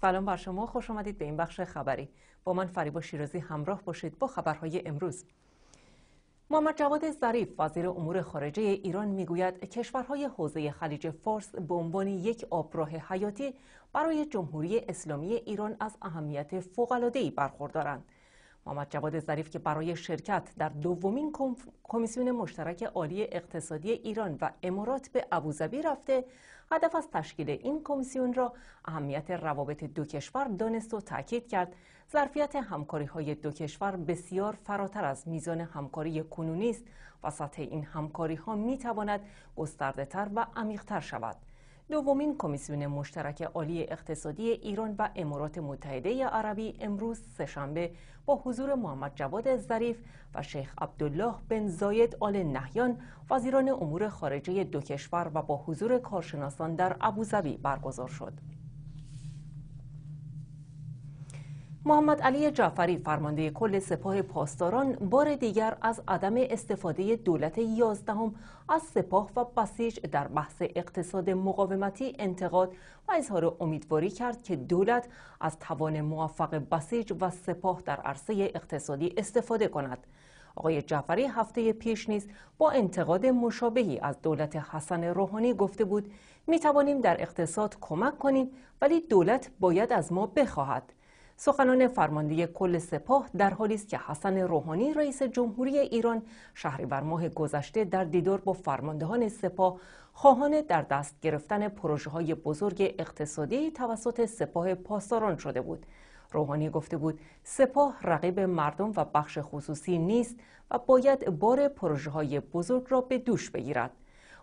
سلام بر شما خوش آمدید به این بخش خبری با من فریبا شیرازی همراه باشید با خبرهای امروز محمد جواد ظریف وزیر امور خارجه ایران میگوید کشورهای حوزه خلیج فارس به عنوان یک آبراه حیاتی برای جمهوری اسلامی ایران از اهمیت فوق‌العاده‌ای برخوردارند محمد جواد ظریف که برای شرکت در دومین کمیسیون مشترک عالی اقتصادی ایران و امارات به ابوظبی رفته هدف از تشکیل این کمیسیون را اهمیت روابط دو کشور دانست و تاکید کرد ظرفیت همکاری های دو کشور بسیار فراتر از میزان همکاری کنونی است و سطح این همکاری ها می تواند گسترده تر و عمیق تر شود دومین کمیسیون مشترک عالی اقتصادی ایران و امارات متحده عربی امروز سهشنبه با حضور محمد جواد ظریف و شیخ عبدالله بن زاید آل نهیان وزیران امور خارجه دو کشور و با حضور کارشناسان در ابوظبی برگزار شد. محمد علی جعفری فرمانده کل سپاه پاسداران بار دیگر از عدم استفاده دولت یازدهم از سپاه و بسیج در بحث اقتصاد مقاومتی انتقاد و اظهار امیدواری کرد که دولت از توان موفق بسیج و سپاه در عرصه اقتصادی استفاده کند. آقای جعفری هفته پیش نیز با انتقاد مشابهی از دولت حسن روحانی گفته بود می توانیم در اقتصاد کمک کنیم ولی دولت باید از ما بخواهد. سخنان فرمانده کل سپاه در حالی است که حسن روحانی رئیس جمهوری ایران شهریور ماه گذشته در دیدار با فرماندهان سپاه خواهان در دست گرفتن پروژه های بزرگ اقتصادی توسط سپاه پاسداران شده بود روحانی گفته بود سپاه رقیب مردم و بخش خصوصی نیست و باید بار پروژه های بزرگ را به دوش بگیرد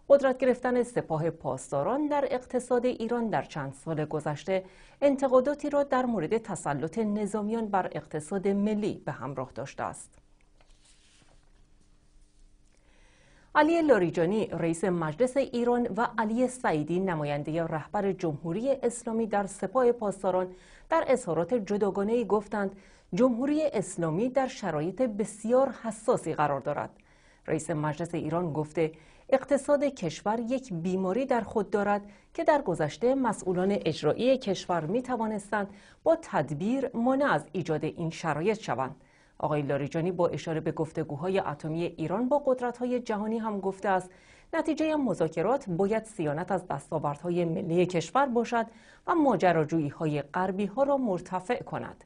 قدرت گرفتن سپاه پاسداران در اقتصاد ایران در چند سال گذشته انتقاداتی را در مورد تسلط نظامیان بر اقتصاد ملی به همراه داشته است. علی لاریجانی رئیس مجلس ایران و علی سعیدی نماینده رهبر جمهوری اسلامی در سپاه پاسداران در اظهارات جداگانه ای گفتند جمهوری اسلامی در شرایط بسیار حساسی قرار دارد رئیس مجلس ایران گفته اقتصاد کشور یک بیماری در خود دارد که در گذشته مسئولان اجرایی کشور می توانستند با تدبیر مانع از ایجاد این شرایط شوند. آقای لاریجانی با اشاره به گفتگوهای اتمی ایران با قدرت‌های جهانی هم گفته است نتیجه مذاکرات باید سیانت از دستاوردهای ملی کشور باشد و های غربی ها را مرتفع کند.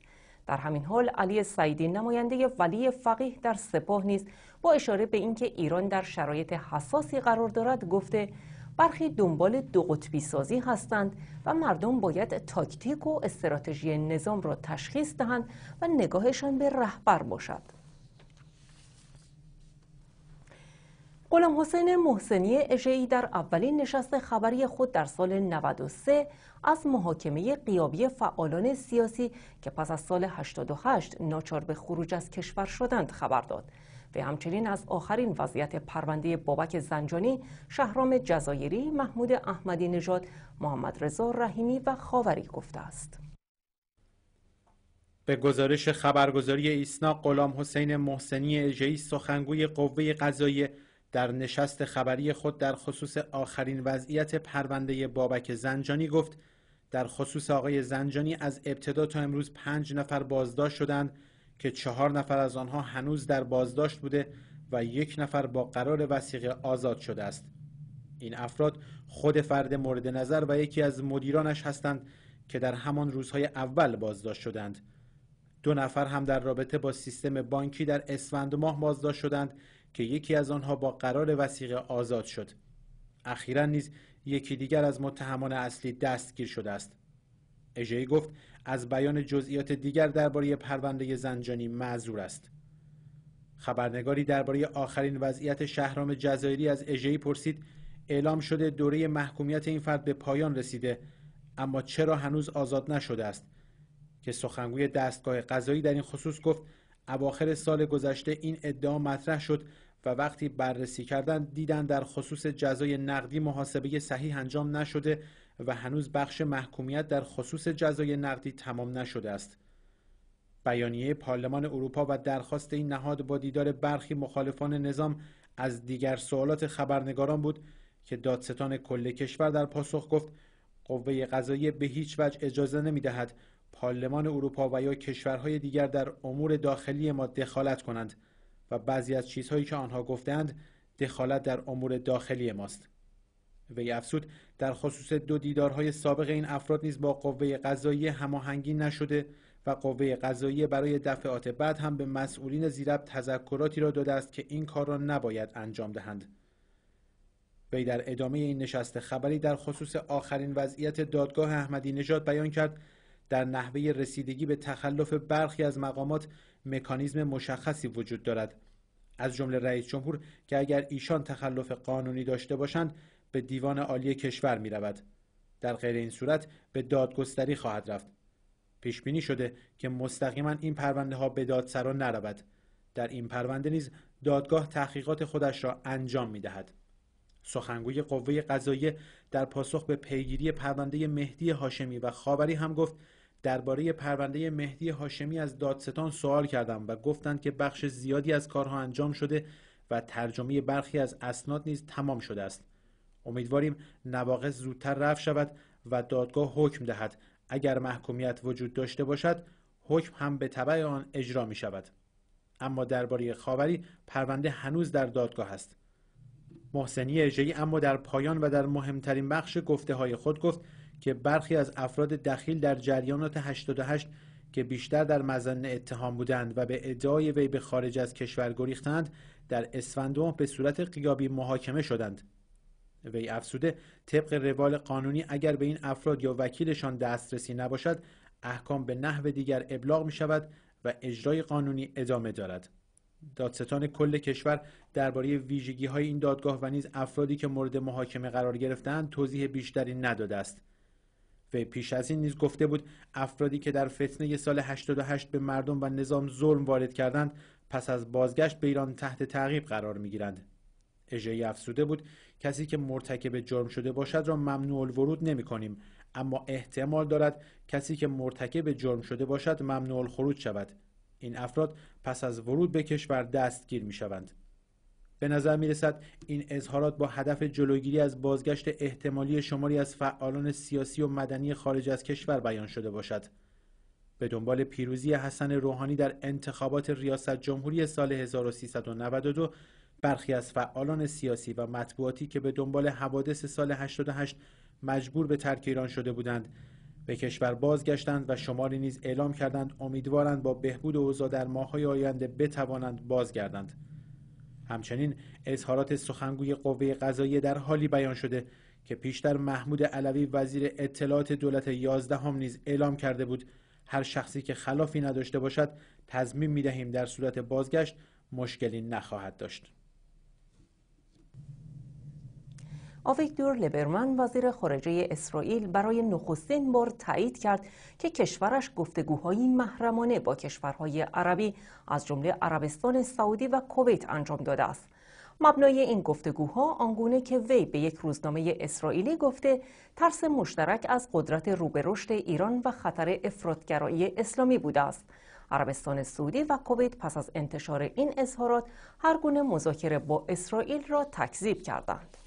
در همین حال علی سعیدی نماینده ولی فقیه در سپاه نیست با اشاره به اینکه ایران در شرایط حساسی قرار دارد گفته برخی دنبال دو قطبی سازی هستند و مردم باید تاکتیک و استراتژی نظام را تشخیص دهند و نگاهشان به رهبر باشد. قلم حسین محسنی اجعی در اولین نشست خبری خود در سال 93 از محاکمه قیابی فعالان سیاسی که پس از سال 88 ناچار به خروج از کشور شدند خبر داد. و همچنین از آخرین وضعیت پرونده بابک زنجانی، شهرام جزایری، محمود احمدی نژاد، محمد رضا رحیمی و خاوری گفته است. به گزارش خبرگزاری ایسنا قلام حسین محسنی اجهی سخنگوی قوه قضایی در نشست خبری خود در خصوص آخرین وضعیت پرونده بابک زنجانی گفت در خصوص آقای زنجانی از ابتدا تا امروز پنج نفر بازداشت شدند که چهار نفر از آنها هنوز در بازداشت بوده و یک نفر با قرار وسیقه آزاد شده است این افراد خود فرد مورد نظر و یکی از مدیرانش هستند که در همان روزهای اول بازداشت شدند دو نفر هم در رابطه با سیستم بانکی در اسفند ماه بازداشت شدند که یکی از آنها با قرار وسیقه آزاد شد اخیرا نیز یکی دیگر از متهمان اصلی دستگیر شده است اژه گفت از بیان جزئیات دیگر درباره پرونده زنجانی معذور است خبرنگاری درباره آخرین وضعیت شهرام جزایری از اژه‌ای پرسید اعلام شده دوره محکومیت این فرد به پایان رسیده اما چرا هنوز آزاد نشده است که سخنگوی دستگاه قضایی در این خصوص گفت اواخر سال گذشته این ادعا مطرح شد و وقتی بررسی کردند دیدن در خصوص جزای نقدی محاسبه صحیح انجام نشده و هنوز بخش محکومیت در خصوص جزای نقدی تمام نشده است. بیانیه پارلمان اروپا و درخواست این نهاد با دیدار برخی مخالفان نظام از دیگر سوالات خبرنگاران بود که دادستان کل کشور در پاسخ گفت قوه قضایی به هیچ وجه اجازه نمی دهد پارلمان اروپا و یا کشورهای دیگر در امور داخلی ما دخالت کنند و بعضی از چیزهایی که آنها گفتند دخالت در امور داخلی ماست وی افسود در خصوص دو دیدارهای سابق این افراد نیز با قوه قضایی هماهنگی نشده و قوه قضایی برای دفعات بعد هم به مسئولین زیرب تذکراتی را داده است که این کار را نباید انجام دهند وی در ادامه این نشست خبری در خصوص آخرین وضعیت دادگاه احمدی نژاد بیان کرد در نحوه رسیدگی به تخلف برخی از مقامات مکانیزم مشخصی وجود دارد از جمله رئیس جمهور که اگر ایشان تخلف قانونی داشته باشند به دیوان عالی کشور می رود. در غیر این صورت به دادگستری خواهد رفت. پیش بینی شده که مستقیما این پرونده ها به دادسرا نرود. در این پرونده نیز دادگاه تحقیقات خودش را انجام می دهد. سخنگوی قوه قضاییه در پاسخ به پیگیری پرونده مهدی هاشمی و خاوری هم گفت درباره پرونده مهدی هاشمی از دادستان سوال کردم و گفتند که بخش زیادی از کارها انجام شده و ترجمه برخی از اسناد نیز تمام شده است. امیدواریم نواقص زودتر رفع شود و دادگاه حکم دهد اگر محکومیت وجود داشته باشد حکم هم به طبع آن اجرا می شود اما درباره خاوری پرونده هنوز در دادگاه است محسنی اجرایی اما در پایان و در مهمترین بخش گفته های خود گفت که برخی از افراد دخیل در جریانات 88 که بیشتر در مزن اتهام بودند و به ادعای وی به خارج از کشور گریختند در اسفندوم به صورت قیابی محاکمه شدند وی افسوده طبق روال قانونی اگر به این افراد یا وکیلشان دسترسی نباشد احکام به نحو دیگر ابلاغ می شود و اجرای قانونی ادامه دارد دادستان کل کشور درباره ویژگی های این دادگاه و نیز افرادی که مورد محاکمه قرار گرفتند توضیح بیشتری نداده است وی پیش از این نیز گفته بود افرادی که در فتنه سال 88 به مردم و نظام ظلم وارد کردند پس از بازگشت به ایران تحت تعقیب قرار می گیرند افسوده بود کسی که مرتکب جرم شده باشد را ممنوع الورود نمی کنیم اما احتمال دارد کسی که مرتکب جرم شده باشد ممنوع الخروج شود این افراد پس از ورود به کشور دستگیر می شوند به نظر می رسد این اظهارات با هدف جلوگیری از بازگشت احتمالی شماری از فعالان سیاسی و مدنی خارج از کشور بیان شده باشد به دنبال پیروزی حسن روحانی در انتخابات ریاست جمهوری سال 1392 برخی از فعالان سیاسی و مطبوعاتی که به دنبال حوادث سال 88 مجبور به ترک ایران شده بودند به کشور بازگشتند و شماری نیز اعلام کردند امیدوارند با بهبود اوضاع در ماههای آینده بتوانند بازگردند همچنین اظهارات سخنگوی قوه قضاییه در حالی بیان شده که پیشتر محمود علوی وزیر اطلاعات دولت یازدهم نیز اعلام کرده بود هر شخصی که خلافی نداشته باشد تضمین می در صورت بازگشت مشکلی نخواهد داشت آویکتور لبرمن وزیر خارجه اسرائیل برای نخستین بار تایید کرد که کشورش گفتگوهای محرمانه با کشورهای عربی از جمله عربستان سعودی و کویت انجام داده است. مبنای این گفتگوها آنگونه که وی به یک روزنامه اسرائیلی گفته ترس مشترک از قدرت روبرشت ایران و خطر افرادگرایی اسلامی بوده است. عربستان سعودی و کویت پس از انتشار این اظهارات هرگونه مذاکره با اسرائیل را تکذیب کردند.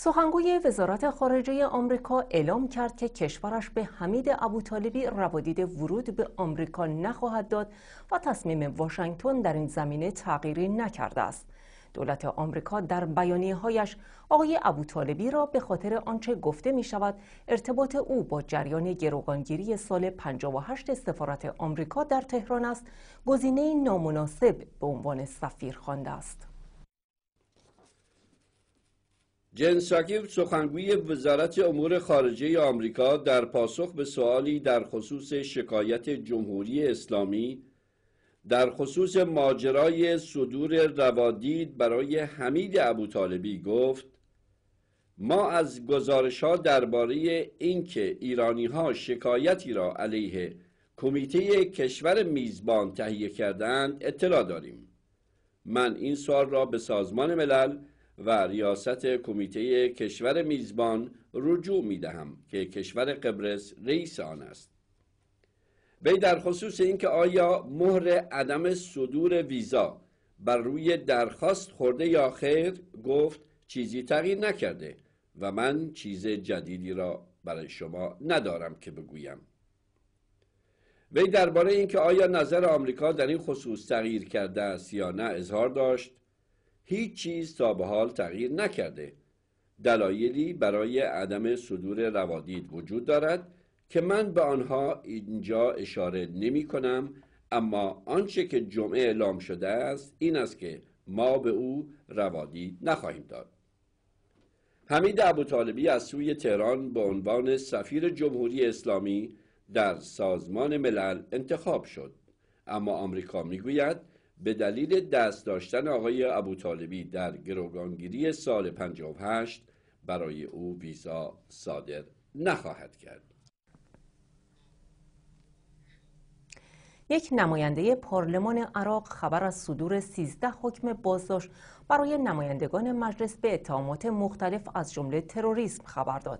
سخنگوی وزارت خارجه آمریکا اعلام کرد که کشورش به حمید ابوطالبی روادید ورود به آمریکا نخواهد داد و تصمیم واشنگتن در این زمینه تغییری نکرده است. دولت آمریکا در بیانیه آقای ابوطالبی را به خاطر آنچه گفته می شود ارتباط او با جریان گروگانگیری سال 58 سفارت آمریکا در تهران است گزینه نامناسب به عنوان سفیر خوانده است. جن سخنگوی وزارت امور خارجه آمریکا در پاسخ به سوالی در خصوص شکایت جمهوری اسلامی در خصوص ماجرای صدور روادید برای حمید ابوطالبی گفت ما از گزارش ها درباره اینکه ایرانی ها شکایتی را علیه کمیته کشور میزبان تهیه کردند اطلاع داریم من این سوال را به سازمان ملل و ریاست کمیته کشور میزبان رجوع می دهم که کشور قبرس رئیس آن است وی در خصوص اینکه آیا مهر عدم صدور ویزا بر روی درخواست خورده یا خیر گفت چیزی تغییر نکرده و من چیز جدیدی را برای شما ندارم که بگویم وی درباره اینکه آیا نظر آمریکا در این خصوص تغییر کرده است یا نه اظهار داشت هیچ چیز تا به حال تغییر نکرده دلایلی برای عدم صدور روادید وجود دارد که من به آنها اینجا اشاره نمی کنم اما آنچه که جمعه اعلام شده است این است که ما به او روادید نخواهیم داد حمید ابو طالبی از سوی تهران به عنوان سفیر جمهوری اسلامی در سازمان ملل انتخاب شد اما آمریکا میگوید به دلیل دست داشتن آقای ابوطالبی در گروگانگیری سال 58 برای او ویزا صادر نخواهد کرد. یک نماینده پارلمان عراق خبر از صدور 13 حکم بازداشت برای نمایندگان مجلس به اتهامات مختلف از جمله تروریسم خبر داد.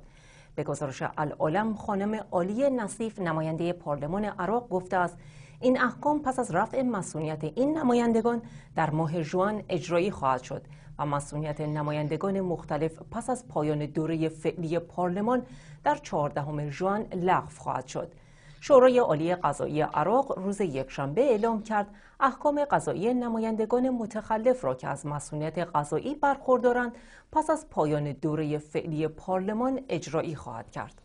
به گزارش العالم خانم عالی نصیف نماینده پارلمان عراق گفته است این احکام پس از رفع مسئولیت این نمایندگان در ماه جوان اجرایی خواهد شد و مسئولیت نمایندگان مختلف پس از پایان دوره فعلی پارلمان در 14 جوان لغو خواهد شد. شورای عالی قضایی عراق روز یکشنبه اعلام کرد احکام قضایی نمایندگان متخلف را که از مسئولیت قضایی برخوردارند پس از پایان دوره فعلی پارلمان اجرایی خواهد کرد.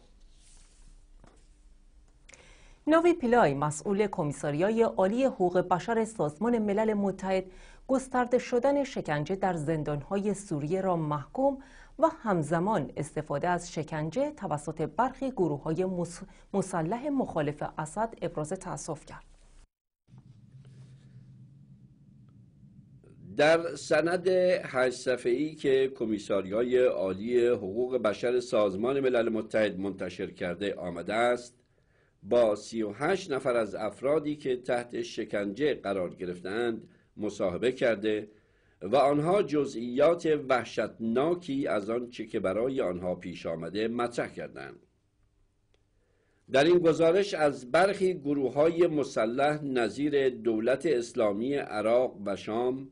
نوی پیلای مسئول کمیساریای عالی حقوق بشر سازمان ملل متحد گسترده شدن شکنجه در زندانهای سوریه را محکوم و همزمان استفاده از شکنجه توسط برخی گروه های مسلح مخالف اسد ابراز تأسف کرد. در سند هشت ای که کمیساریای عالی حقوق بشر سازمان ملل متحد منتشر کرده آمده است با 38 نفر از افرادی که تحت شکنجه قرار گرفتند مصاحبه کرده و آنها جزئیات وحشتناکی از آنچه که برای آنها پیش آمده مطرح کردند در این گزارش از برخی گروه های مسلح نظیر دولت اسلامی عراق و شام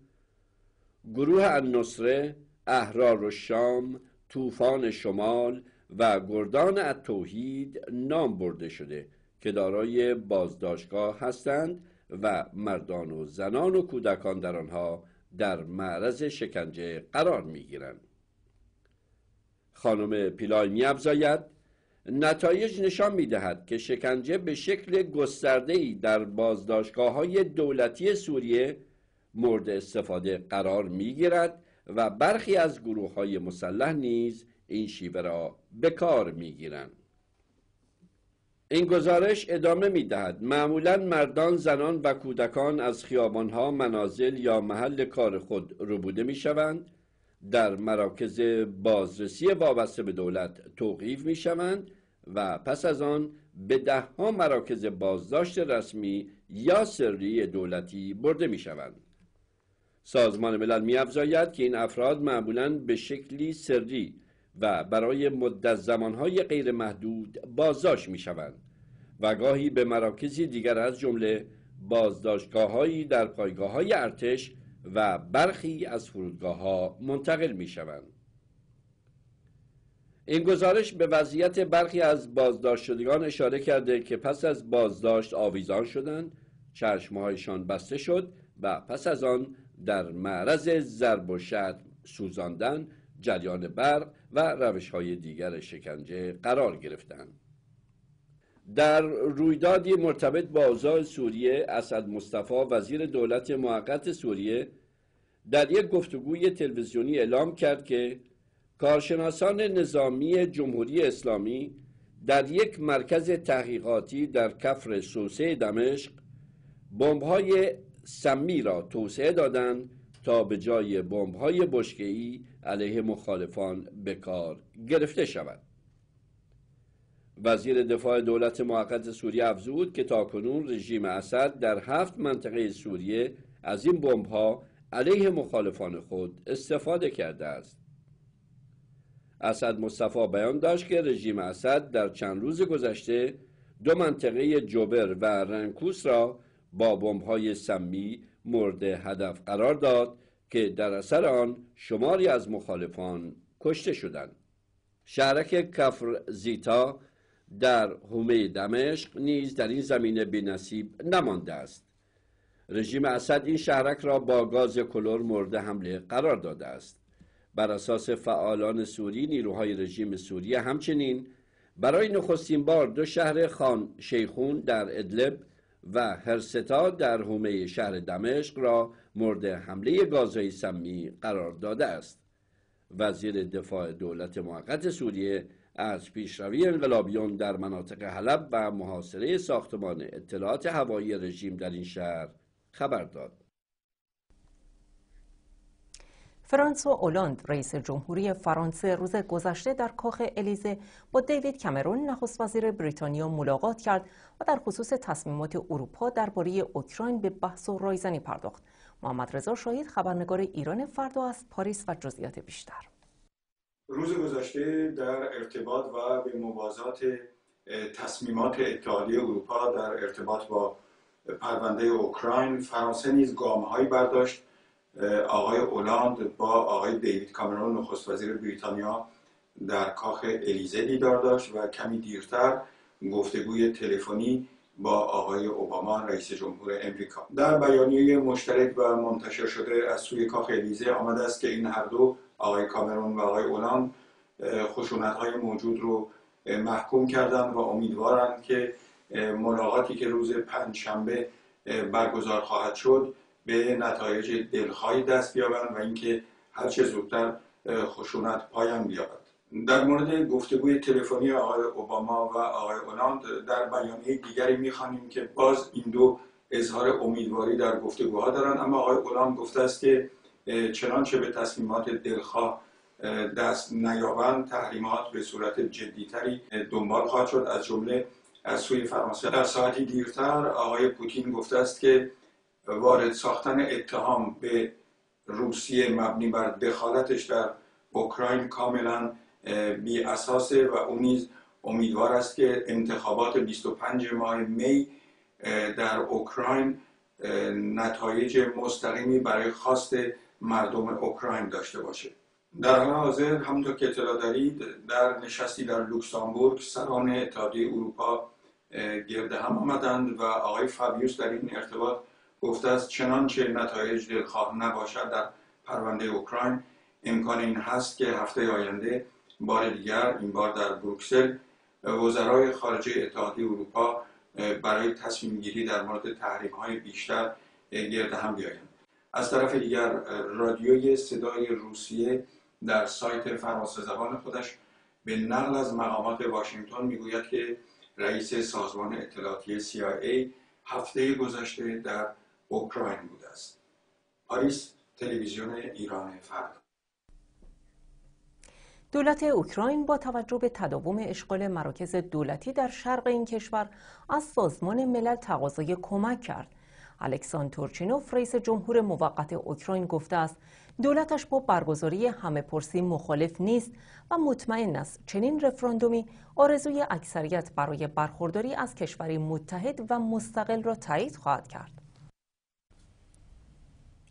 گروه النصره، احرار و شام، طوفان شمال و گردان التوحید نام برده شده که دارای بازداشتگاه هستند و مردان و زنان و کودکان در آنها در معرض شکنجه قرار می گیرند. خانم پیلای میافزاید نتایج نشان می دهد که شکنجه به شکل ای در بازداشتگاه های دولتی سوریه مورد استفاده قرار می گیرد و برخی از گروه های مسلح نیز این شیوه را به کار می گیرند. این گزارش ادامه می دهد معمولا مردان، زنان و کودکان از خیابانها، منازل یا محل کار خود بوده می شوند در مراکز بازرسی وابسته به دولت توقیف می شوند و پس از آن به ده ها مراکز بازداشت رسمی یا سری دولتی برده می شوند. سازمان ملل می که این افراد معمولا به شکلی سری و برای مدت زمانهای غیر محدود بازداشت می شوند و گاهی به مراکزی دیگر از جمله بازداشتگاههایی در پایگاه های ارتش و برخی از فرودگاه ها منتقل می شوند. این گزارش به وضعیت برخی از بازداشت شدگان اشاره کرده که پس از بازداشت آویزان شدند، چشمهایشان بسته شد و پس از آن در معرض ضرب و شتم سوزاندن جریان برق و روش های دیگر شکنجه قرار گرفتند. در رویدادی مرتبط با اوضاع سوریه اسد مصطفی وزیر دولت موقت سوریه در یک گفتگوی تلویزیونی اعلام کرد که کارشناسان نظامی جمهوری اسلامی در یک مرکز تحقیقاتی در کفر سوسه دمشق بمب‌های سمی را توسعه دادند تا به جای بمب‌های بشکه‌ای علیه مخالفان به کار گرفته شود وزیر دفاع دولت موقت سوریه افزود که تاکنون رژیم اسد در هفت منطقه سوریه از این بمب‌ها علیه مخالفان خود استفاده کرده است اسد مصطفی بیان داشت که رژیم اسد در چند روز گذشته دو منطقه جبر و رنکوس را با بمب‌های سمی مورد هدف قرار داد که در اثر آن شماری از مخالفان کشته شدند شهرک کفر زیتا در حومه دمشق نیز در این زمینه نصیب نمانده است رژیم اسد این شهرک را با گاز کلور مورد حمله قرار داده است بر اساس فعالان سوری نیروهای رژیم سوریه همچنین برای نخستین بار دو شهر خان شیخون در ادلب و هرستا در حومه شهر دمشق را مورد حمله گازهای سمی قرار داده است وزیر دفاع دولت موقت سوریه از پیشروی انقلابیون در مناطق حلب و محاصره ساختمان اطلاعات هوایی رژیم در این شهر خبر داد فرانسوا اولاند رئیس جمهوری فرانسه روز گذشته در کاخ الیزه با دیوید کمرون نخست وزیر بریتانیا ملاقات کرد و در خصوص تصمیمات اروپا درباره اوکراین به بحث و رایزنی پرداخت. محمد رضا شاهید خبرنگار ایران فردا از پاریس و جزئیات بیشتر. روز گذشته در ارتباط و به موازات تصمیمات اتحادیه اروپا در ارتباط با پرونده اوکراین فرانسه نیز گامهایی برداشت آقای اولاند با آقای دیوید کامرون نخست وزیر بریتانیا در کاخ الیزه دیدار داشت و کمی دیرتر گفتگوی تلفنی با آقای اوباما رئیس جمهور امریکا در بیانیه مشترک و منتشر شده از سوی کاخ الیزه آمده است که این هر دو آقای کامرون و آقای اولاند خشونت های موجود رو محکوم کردند و امیدوارند که ملاقاتی که روز پنجشنبه برگزار خواهد شد به نتایج دلخواهی دست بیاورن و اینکه هر چه زودتر خشونت پایان بیابد در مورد گفتگوی تلفنی آقای اوباما و آقای اولاند در بیانیه دیگری میخوانیم که باز این دو اظهار امیدواری در گفتگوها دارند اما آقای اولاند گفته است که چنانچه به تصمیمات دلخواه دست نیابند تحریمات به صورت جدیتری دنبال خواهد شد از جمله از سوی فرانسه در ساعتی دیرتر آقای پوتین گفته است که وارد ساختن اتهام به روسیه مبنی بر دخالتش در اوکراین کاملا بی اساسه و او نیز امیدوار است که انتخابات 25 ماه می در اوکراین نتایج مستقیمی برای خواست مردم اوکراین داشته باشه در حال حاضر همونطور که اطلاع دارید در نشستی در لوکسامبورگ سران اتحادیه اروپا گرد هم آمدند و آقای فابیوس در این ارتباط گفته است چنانچه نتایج دلخواه نباشد در پرونده اوکراین امکان این هست که هفته آینده بار دیگر این بار در بروکسل وزرای خارجه اتحادیه اروپا برای تصمیم گیری در مورد تحریم های بیشتر گرد هم بیایند از طرف دیگر رادیوی صدای روسیه در سایت فرانسه زبان خودش به نقل از مقامات واشنگتن میگوید که رئیس سازمان اطلاعاتی CIA هفته گذشته در اوکراین است تلویزیون ایران دولت اوکراین با توجه به تداوم اشغال مراکز دولتی در شرق این کشور از سازمان ملل تقاضای کمک کرد الکسان تورچینوف رئیس جمهور موقت اوکراین گفته است دولتش با برگزاری همه پرسی مخالف نیست و مطمئن است چنین رفراندومی آرزوی اکثریت برای برخورداری از کشوری متحد و مستقل را تایید خواهد کرد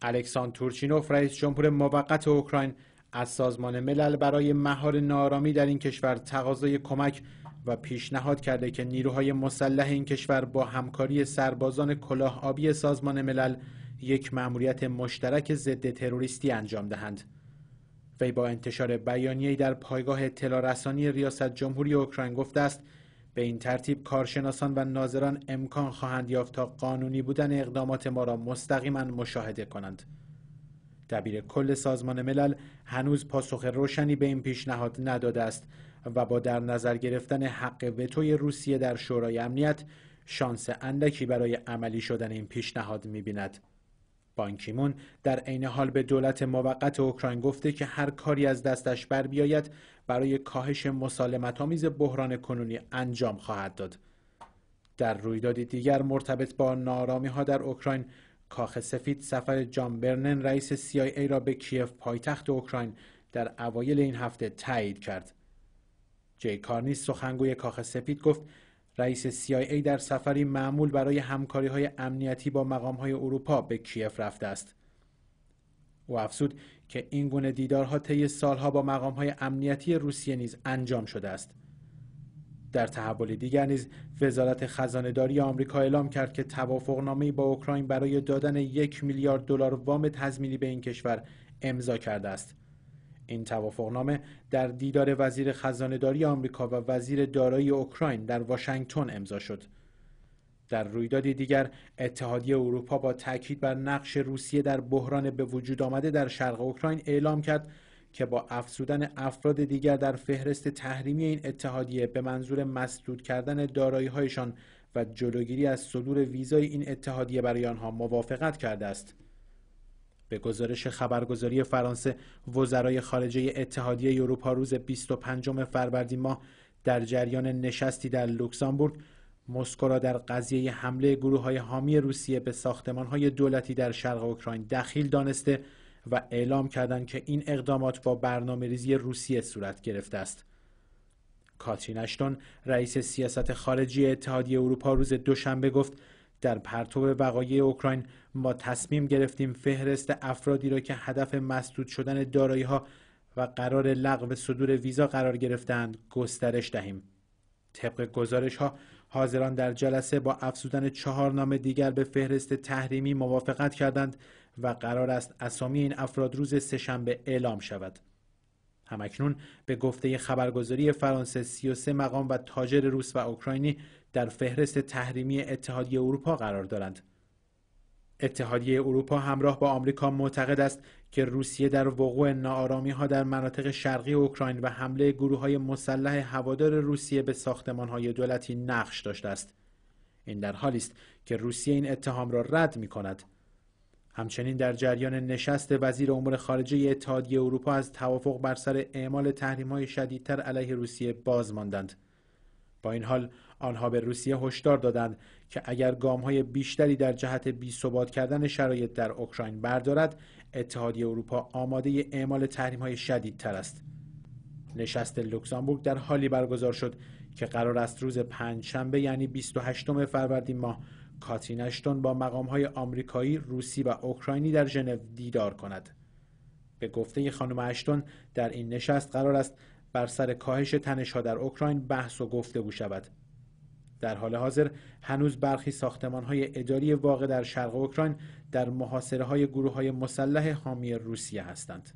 الکسان تورچینوف رئیس جمهور موقت اوکراین از سازمان ملل برای مهار نارامی در این کشور تقاضای کمک و پیشنهاد کرده که نیروهای مسلح این کشور با همکاری سربازان کلاه آبی سازمان ملل یک مأموریت مشترک ضد تروریستی انجام دهند. وی با انتشار بیانیه‌ای در پایگاه تلارسانی ریاست جمهوری اوکراین گفته است به این ترتیب کارشناسان و ناظران امکان خواهند یافت تا قانونی بودن اقدامات ما را مستقیما مشاهده کنند دبیر کل سازمان ملل هنوز پاسخ روشنی به این پیشنهاد نداده است و با در نظر گرفتن حق وتوی روسیه در شورای امنیت شانس اندکی برای عملی شدن این پیشنهاد می‌بیند. بانکیمون در عین حال به دولت موقت اوکراین گفته که هر کاری از دستش بر بیاید برای کاهش مسالمت آمیز بحران کنونی انجام خواهد داد. در رویدادی دیگر مرتبط با نارامی ها در اوکراین کاخ سفید سفر جان برنن رئیس CIA را به کیف پایتخت اوکراین در اوایل این هفته تایید کرد. جی کارنی سخنگوی کاخ سفید گفت رئیس CIA در سفری معمول برای همکاری های امنیتی با مقام های اروپا به کیف رفته است. او افزود که این گونه دیدارها طی سالها با مقام های امنیتی روسیه نیز انجام شده است. در تحول دیگر نیز وزارت داری آمریکا اعلام کرد که نامی با اوکراین برای دادن یک میلیارد دلار وام تضمینی به این کشور امضا کرده است. این توافقنامه در دیدار وزیر خزانهداری آمریکا و وزیر دارایی اوکراین در واشنگتن امضا شد. در رویدادی دیگر اتحادیه اروپا با تاکید بر نقش روسیه در بحران به وجود آمده در شرق اوکراین اعلام کرد که با افزودن افراد دیگر در فهرست تحریمی این اتحادیه به منظور مسدود کردن هایشان و جلوگیری از صدور ویزای این اتحادیه برای آنها موافقت کرده است. به گزارش خبرگزاری فرانسه وزرای خارجه اتحادیه اروپا روز 25 فروردین ماه در جریان نشستی در لوکزامبورگ مسکو را در قضیه حمله گروه های حامی روسیه به ساختمان های دولتی در شرق اوکراین دخیل دانسته و اعلام کردند که این اقدامات با برنامه ریزی روسیه صورت گرفته است. کاترین اشتون رئیس سیاست خارجی اتحادیه اروپا روز دوشنبه گفت در پرتو وقایع اوکراین ما تصمیم گرفتیم فهرست افرادی را که هدف مسدود شدن دارایی ها و قرار لغو صدور ویزا قرار گرفتند گسترش دهیم طبق گزارش ها حاضران در جلسه با افزودن چهار نام دیگر به فهرست تحریمی موافقت کردند و قرار است اسامی این افراد روز سهشنبه اعلام شود همکنون به گفته خبرگزاری فرانسه 33 مقام و تاجر روس و اوکراینی در فهرست تحریمی اتحادیه اروپا قرار دارند. اتحادیه اروپا همراه با آمریکا معتقد است که روسیه در وقوع نارامی ها در مناطق شرقی اوکراین و حمله گروه های مسلح هوادار روسیه به ساختمان های دولتی نقش داشته است. این در حالی است که روسیه این اتهام را رد می کند. همچنین در جریان نشست وزیر امور خارجه اتحادیه اروپا از توافق بر سر اعمال تحریم‌های شدیدتر علیه روسیه باز ماندند. با این حال آنها به روسیه هشدار دادند که اگر گام‌های بیشتری در جهت بی‌ثبات کردن شرایط در اوکراین بردارد، اتحادیه اروپا آماده اعمال تحریم‌های شدیدتر است. نشست لوکزامبورگ در حالی برگزار شد که قرار است روز پنجشنبه یعنی 28 فروردین ماه کاترین اشتون با های آمریکایی، روسی و اوکراینی در ژنو دیدار کند. به گفته خانم اشتون در این نشست قرار است بر سر کاهش تنشها در اوکراین بحث و گفتگو شود. در حال حاضر هنوز برخی ساختمان های اداری واقع در شرق اوکراین در محاصره های گروه های مسلح حامی روسیه هستند.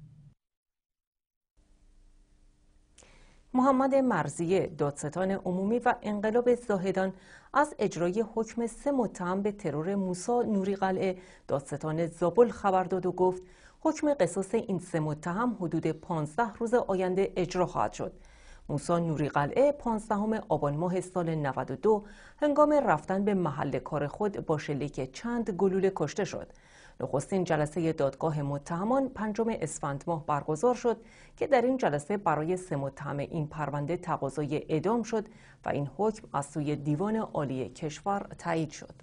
محمد مرزیه دادستان عمومی و انقلاب زاهدان از اجرای حکم سه متهم به ترور موسا نوری قلعه دادستان زابل خبر داد و گفت حکم قصاص این سه متهم حدود 15 روز آینده اجرا خواهد شد. موسا نوری قلعه 15 آبان ماه سال 92 هنگام رفتن به محل کار خود با شلیک چند گلوله کشته شد. نخستین جلسه دادگاه متهمان پنجم اسفند ماه برگزار شد که در این جلسه برای سه متهم این پرونده تقاضای اعدام شد و این حکم از سوی دیوان عالی کشور تایید شد.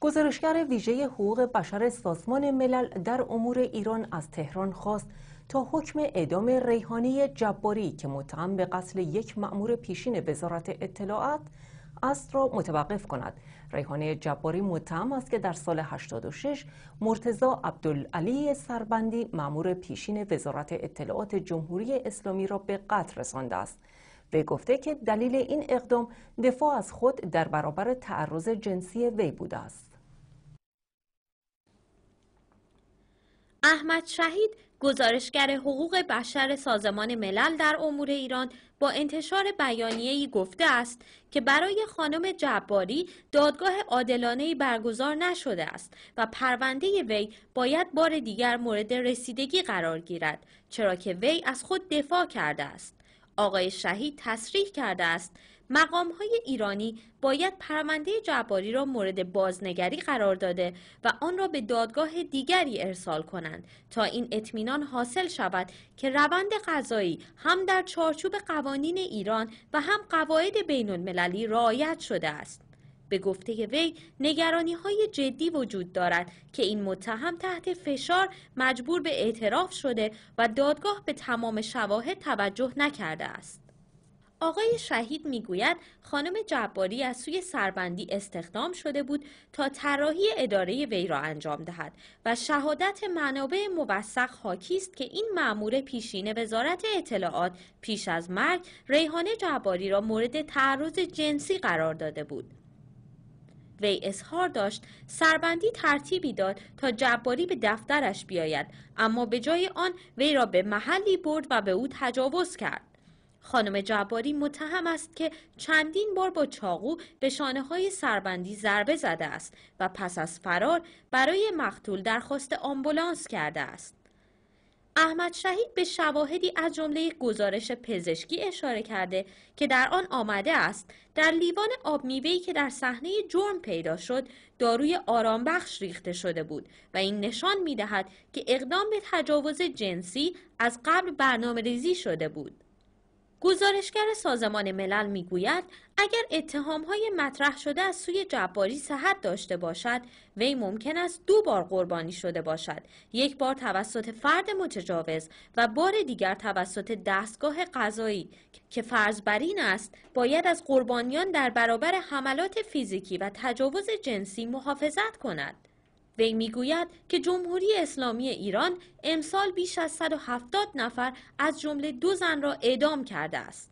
گزارشگر ویژه حقوق بشر سازمان ملل در امور ایران از تهران خواست تا حکم اعدام ریحانی جباری که متهم به قتل یک مأمور پیشین وزارت اطلاعات است را متوقف کند ریحانه جباری متهم است که در سال 86 مرتزا عبدالعلی سربندی مامور پیشین وزارت اطلاعات جمهوری اسلامی را به قتل رسانده است وی گفته که دلیل این اقدام دفاع از خود در برابر تعرض جنسی وی بوده است احمد شهید گزارشگر حقوق بشر سازمان ملل در امور ایران با انتشار بیانیه‌ای گفته است که برای خانم جباری دادگاه ای برگزار نشده است و پرونده وی باید بار دیگر مورد رسیدگی قرار گیرد چرا که وی از خود دفاع کرده است آقای شهید تصریح کرده است مقام های ایرانی باید پرونده جباری را مورد بازنگری قرار داده و آن را به دادگاه دیگری ارسال کنند تا این اطمینان حاصل شود که روند قضایی هم در چارچوب قوانین ایران و هم قواعد بین المللی رعایت شده است. به گفته وی نگرانی های جدی وجود دارد که این متهم تحت فشار مجبور به اعتراف شده و دادگاه به تمام شواهد توجه نکرده است. آقای شهید میگوید خانم جباری از سوی سربندی استخدام شده بود تا طراحی اداره وی را انجام دهد و شهادت منابع موثق حاکی است که این مأمور پیشین وزارت اطلاعات پیش از مرگ ریحانه جباری را مورد تعرض جنسی قرار داده بود وی اظهار داشت سربندی ترتیبی داد تا جباری به دفترش بیاید اما به جای آن وی را به محلی برد و به او تجاوز کرد خانم جباری متهم است که چندین بار با چاقو به شانه های سربندی ضربه زده است و پس از فرار برای مقتول درخواست آمبولانس کرده است. احمد شهید به شواهدی از جمله گزارش پزشکی اشاره کرده که در آن آمده است در لیوان آب میوه‌ای که در صحنه جرم پیدا شد داروی آرامبخش ریخته شده بود و این نشان میدهد که اقدام به تجاوز جنسی از قبل برنامه ریزی شده بود. گزارشگر سازمان ملل میگوید اگر اتهام های مطرح شده از سوی جباری صحت داشته باشد وی ممکن است دو بار قربانی شده باشد یک بار توسط فرد متجاوز و بار دیگر توسط دستگاه قضایی که فرض بر این است باید از قربانیان در برابر حملات فیزیکی و تجاوز جنسی محافظت کند وی میگوید که جمهوری اسلامی ایران امسال بیش از 170 نفر از جمله دو زن را اعدام کرده است.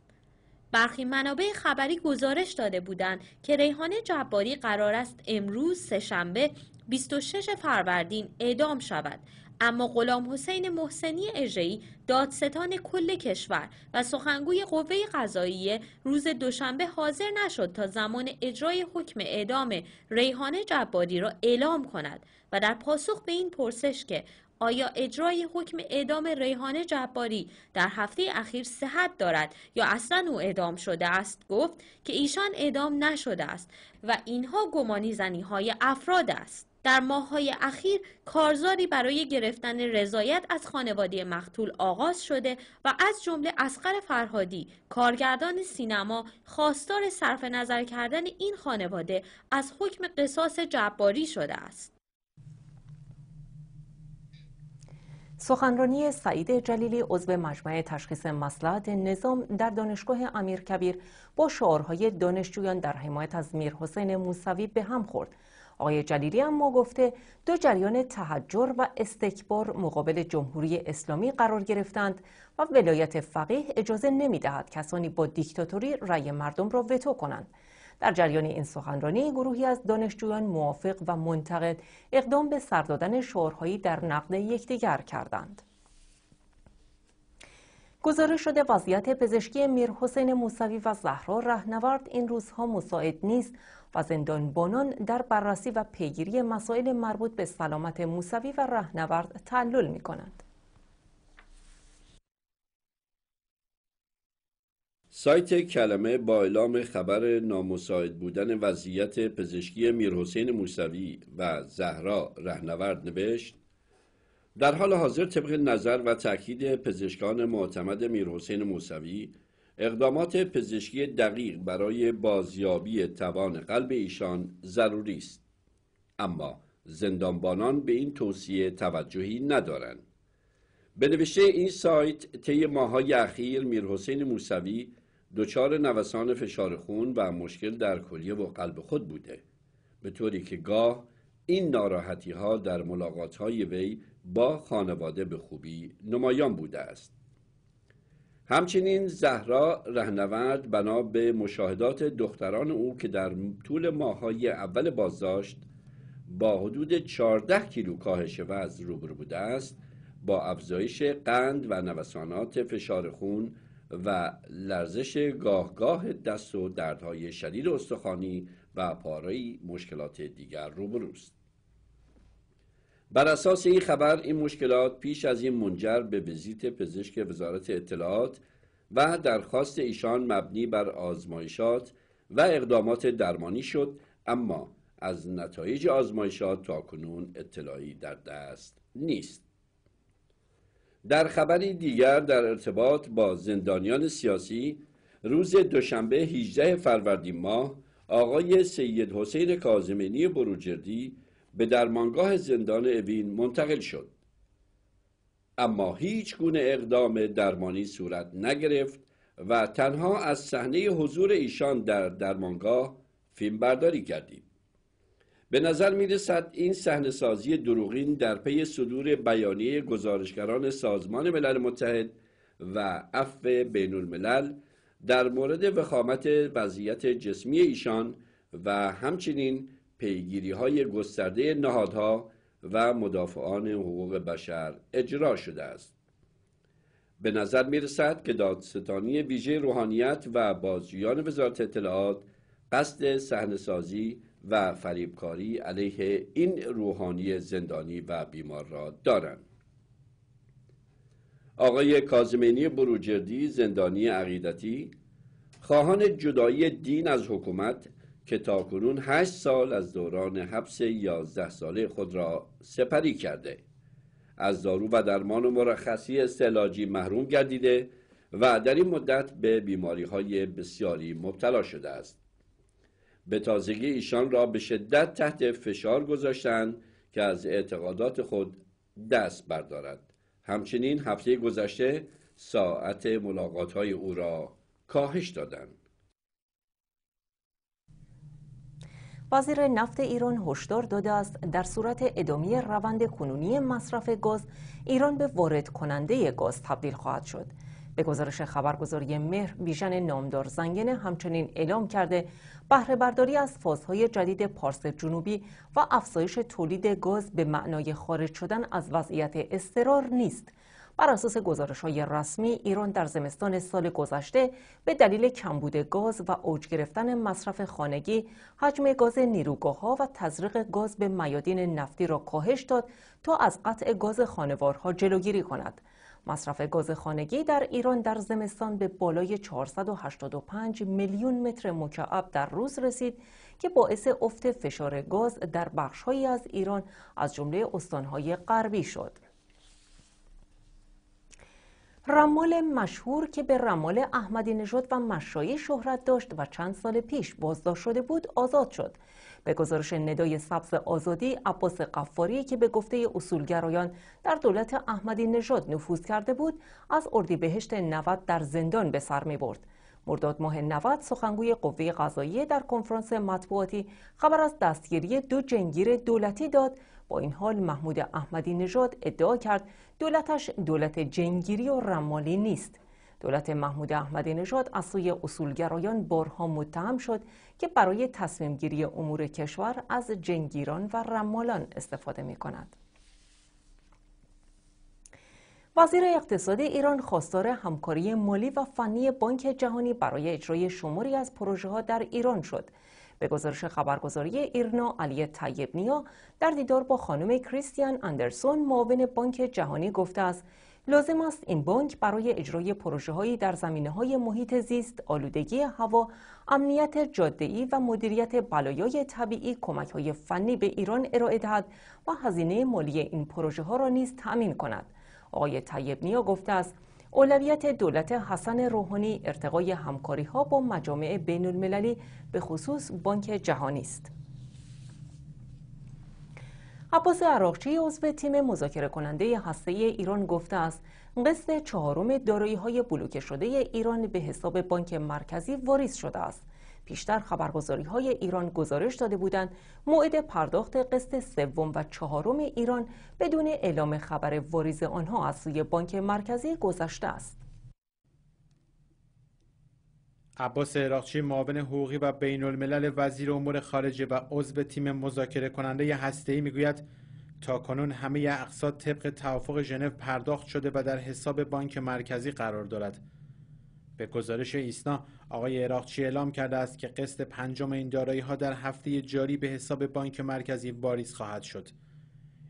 برخی منابع خبری گزارش داده بودند که ریحانه جباری قرار است امروز سهشنبه 26 فروردین اعدام شود اما غلام حسین محسنی اژه‌ای دادستان کل کشور و سخنگوی قوه قضاییه روز دوشنبه حاضر نشد تا زمان اجرای حکم اعدام ریحانه جباری را اعلام کند و در پاسخ به این پرسش که آیا اجرای حکم اعدام ریحانه جباری در هفته اخیر صحت دارد یا اصلا او اعدام شده است گفت که ایشان اعدام نشده است و اینها گمانی زنی های افراد است در ماههای اخیر کارزاری برای گرفتن رضایت از خانواده مقتول آغاز شده و از جمله اسقر فرهادی کارگردان سینما خواستار صرف نظر کردن این خانواده از حکم قصاص جباری شده است سخنرانی سعید جلیلی عضو مجمع تشخیص مصلحت نظام در دانشگاه امیرکبیر با شعارهای دانشجویان در حمایت از میر حسین موسوی به هم خورد آقای جلیلی اما گفته دو جریان تحجر و استکبار مقابل جمهوری اسلامی قرار گرفتند و ولایت فقیه اجازه نمیدهد کسانی با دیکتاتوری رأی مردم را وتو کنند در جریان این سخنرانی گروهی از دانشجویان موافق و منتقد اقدام به سردادن دادن شعارهایی در نقد یکدیگر کردند گزارش شده وضعیت پزشکی میرحسین موسوی و زهرا رهنورد این روزها مساعد نیست و زندانبانان در بررسی و پیگیری مسائل مربوط به سلامت موسوی و رهنورد تعلل می کنند. سایت کلمه با اعلام خبر نامساعد بودن وضعیت پزشکی میرحسین موسوی و زهرا رهنورد نوشت در حال حاضر طبق نظر و تاکید پزشکان معتمد میرحسین موسوی اقدامات پزشکی دقیق برای بازیابی توان قلب ایشان ضروری است اما زندانبانان به این توصیه توجهی ندارند به نوشته این سایت طی ماهای اخیر میرحسین موسوی دچار نوسان فشار خون و مشکل در کلیه و قلب خود بوده به طوری که گاه این ناراحتی ها در ملاقات های وی با خانواده به خوبی نمایان بوده است همچنین زهرا رهنورد بنا به مشاهدات دختران او که در طول ماهای اول بازداشت با حدود 14 کیلو کاهش وزن روبرو بوده است با افزایش قند و نوسانات فشار خون و لرزش گاهگاه دست و دردهای شدید استخوانی و پارایی مشکلات دیگر روبروست بر اساس این خبر این مشکلات پیش از این منجر به ویزیت پزشک وزارت اطلاعات و درخواست ایشان مبنی بر آزمایشات و اقدامات درمانی شد اما از نتایج آزمایشات تا کنون اطلاعی در دست نیست در خبری دیگر در ارتباط با زندانیان سیاسی روز دوشنبه 18 فروردین ماه آقای سید حسین کازمینی بروجردی به درمانگاه زندان اوین منتقل شد اما هیچ گونه اقدام درمانی صورت نگرفت و تنها از صحنه حضور ایشان در درمانگاه فیلم برداری کردیم به نظر می رسد این صحنه سازی دروغین در پی صدور بیانیه گزارشگران سازمان ملل متحد و عفو بین الملل در مورد وخامت وضعیت جسمی ایشان و همچنین پیگیری های گسترده نهادها و مدافعان حقوق بشر اجرا شده است به نظر می رسد که دادستانی ویژه روحانیت و بازجویان وزارت اطلاعات قصد صحنهسازی و فریبکاری علیه این روحانی زندانی و بیمار را دارند آقای کازمینی بروجردی زندانی عقیدتی خواهان جدایی دین از حکومت که کنون هشت سال از دوران حبس یازده ساله خود را سپری کرده از دارو و درمان و مرخصی استعلاجی محروم گردیده و در این مدت به بیماری های بسیاری مبتلا شده است به تازگی ایشان را به شدت تحت فشار گذاشتند که از اعتقادات خود دست بردارد همچنین هفته گذشته ساعت ملاقات های او را کاهش دادند وزیر نفت ایران هشدار داده است در صورت ادامه روند کنونی مصرف گاز ایران به وارد کننده گاز تبدیل خواهد شد به گزارش خبرگزاری مهر بیژن نامدار زنگن همچنین اعلام کرده بهره برداری از فازهای جدید پارس جنوبی و افزایش تولید گاز به معنای خارج شدن از وضعیت استرار نیست بر اساس گزارش های رسمی ایران در زمستان سال گذشته به دلیل کمبود گاز و اوج گرفتن مصرف خانگی حجم گاز نیروگاه ها و تزریق گاز به میادین نفتی را کاهش داد تا از قطع گاز خانوارها جلوگیری کند مصرف گاز خانگی در ایران در زمستان به بالای 485 میلیون متر مکعب در روز رسید که باعث افت فشار گاز در بخشهایی از ایران از جمله استانهای غربی شد. رمال مشهور که به رمال احمدی نژاد و مشایی شهرت داشت و چند سال پیش بازداشت شده بود آزاد شد به گزارش ندای سبز آزادی عباس قفاری که به گفته اصولگرایان در دولت احمدی نژاد نفوذ کرده بود از بهشت 90 در زندان به سر می برد مرداد ماه سخنگوی قوه قضاییه در کنفرانس مطبوعاتی خبر از دستگیری دو جنگیر دولتی داد این حال محمود احمدی نژاد ادعا کرد دولتش دولت جنگیری و رمالی نیست دولت محمود احمدی نژاد از سوی اصولگرایان بارها متهم شد که برای تصمیم گیری امور کشور از جنگیران و رمالان استفاده می کند. وزیر اقتصاد ایران خواستار همکاری مالی و فنی بانک جهانی برای اجرای شماری از پروژه ها در ایران شد. به گزارش خبرگزاری ایرنا علی طیب نیا در دیدار با خانم کریستیان اندرسون معاون بانک جهانی گفته است لازم است این بانک برای اجرای پروژههایی در زمینه های محیط زیست، آلودگی هوا، امنیت جاده‌ای و مدیریت بلایای طبیعی کمک های فنی به ایران ارائه دهد و هزینه مالی این پروژه ها را نیز تأمین کند. آقای طیب نیا گفته است اولویت دولت حسن روحانی ارتقای همکاری ها با مجامع بین المللی به خصوص بانک جهانی است. عباس عراقچی عضو تیم مذاکره کننده هسته ایران گفته است قسط چهارم دارایی های بلوکه شده ایران به حساب بانک مرکزی واریز شده است. پیشتر خبرگزاری های ایران گزارش داده بودند موعد پرداخت قسط سوم و چهارم ایران بدون اعلام خبر واریز آنها از سوی بانک مرکزی گذشته است. عباس عراقچی معاون حقوقی و بین الملل وزیر امور خارجه و عضو تیم مذاکره کننده هسته‌ای میگوید تا کنون همه اقساط طبق توافق ژنو پرداخت شده و در حساب بانک مرکزی قرار دارد. به گزارش ایسنا آقای عراقچی اعلام کرده است که قسط پنجم این دارایی ها در هفته جاری به حساب بانک مرکزی واریز خواهد شد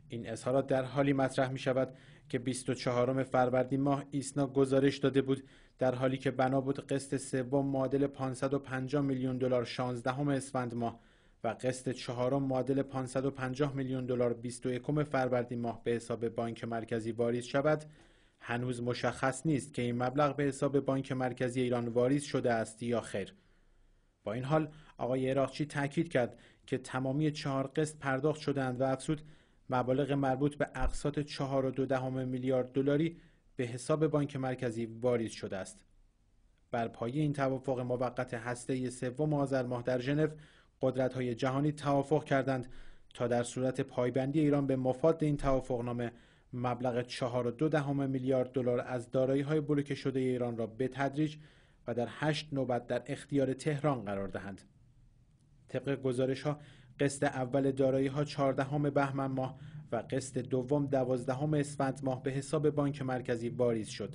این اظهارات در حالی مطرح می شود که 24 فروردین ماه ایسنا گزارش داده بود در حالی که بنا بود قسط سوم معادل 550 میلیون دلار 16 اسفند ماه و قسط چهارم معادل 550 میلیون دلار 21 فروردین ماه به حساب بانک مرکزی واریز شود هنوز مشخص نیست که این مبلغ به حساب بانک مرکزی ایران واریز شده است یا خیر. با این حال آقای اراقچی تاکید کرد که تمامی چهار قسط پرداخت شدند و افزود مبالغ مربوط به اقساط 4.2 میلیارد دلاری به حساب بانک مرکزی واریز شده است. بر پایه این توافق موقت هسته سوم آذر ماه در ژنو های جهانی توافق کردند تا در صورت پایبندی ایران به مفاد این نامه مبلغ 4.2 دهم میلیارد دلار از دارایی های بلوکه شده ایران را به تدریج و در 8 نوبت در اختیار تهران قرار دهند. طبق گزارش ها قسط اول دارایی ها 14 بهمن ماه و قسط دوم 12 اسفند ماه به حساب بانک مرکزی واریز شد.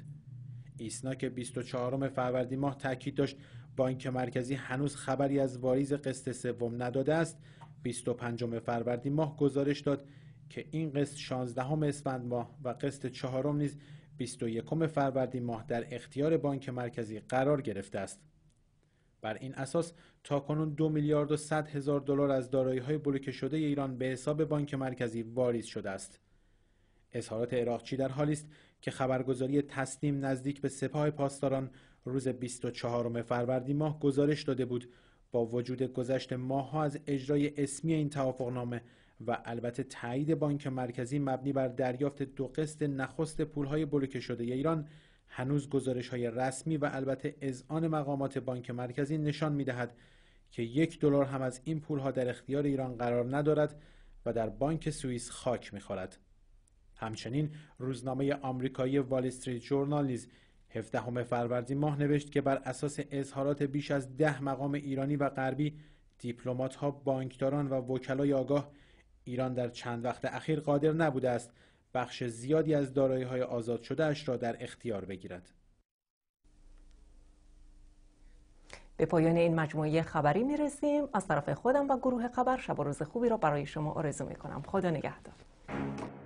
ایسنا که 24 فروردین ماه تاکید داشت بانک مرکزی هنوز خبری از واریز قسط سوم نداده است 25 فروردین ماه گزارش داد که این قسط 16 اسفند ماه و قسط چهارم نیز 21 فروردین ماه در اختیار بانک مرکزی قرار گرفته است. بر این اساس تا کنون دو میلیارد و 100 هزار دلار از دارایی های بلوکه شده ایران به حساب بانک مرکزی واریز شده است. اظهارات عراقچی در حالی است که خبرگزاری تسلیم نزدیک به سپاه پاسداران روز 24 فروردین ماه گزارش داده بود با وجود گذشت ها از اجرای اسمی این توافقنامه و البته تایید بانک مرکزی مبنی بر دریافت دو قسط نخست پولهای بلوکه شده ایران هنوز گزارش های رسمی و البته آن مقامات بانک مرکزی نشان می دهد که یک دلار هم از این پولها در اختیار ایران قرار ندارد و در بانک سوئیس خاک خورد همچنین روزنامه آمریکایی وال استریت جورنالیز نیز 17 فروردین ماه نوشت که بر اساس اظهارات بیش از ده مقام ایرانی و غربی دیپلمات‌ها، بانکداران و وکلای آگاه ایران در چند وقت اخیر قادر نبوده است بخش زیادی از دارایی های آزاد شده اش را در اختیار بگیرد. به پایان این مجموعه خبری می رسیم. از طرف خودم و گروه خبر شب و روز خوبی را برای شما آرزو می کنم. خدا نگهدار.